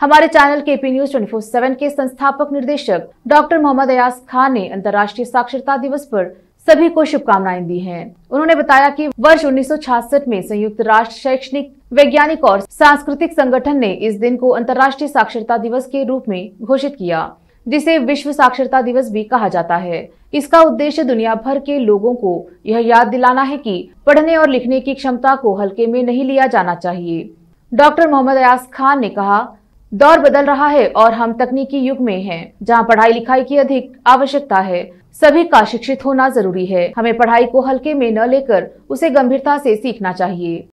हमारे चैनल के P news twenty seven के संस्थापक निर्देशक डॉक्टर मोहम्मद अयास खान ने अंतर्राष्ट्रीय साक्षरता दिवस पर सभी को शुभकामनाएं दी हैं। उन्होंने बताया कि वर्ष 1966 में संयुक्त राष्ट्र शैक्षणिक वैज्ञानिक और सांस्कृतिक संगठन ने इस दिन को अंतर्राष्ट्रीय साक्षरता दिवस के रूप में घोषित किया जिसे विश्व साक्षरता दिवस भी कहा जाता है इसका उद्देश्य दुनिया भर के लोगों को यह याद दिलाना है कि पढ़ने और लिखने की क्षमता को हल्के में नहीं लिया जाना चाहिए डॉक्टर मोहम्मद अयास खान ने कहा दौर बदल रहा है और हम तकनीकी युग में हैं, जहां पढ़ाई लिखाई की अधिक आवश्यकता है सभी का शिक्षित होना जरूरी है हमें पढ़ाई को हल्के में न लेकर उसे गंभीरता से सीखना चाहिए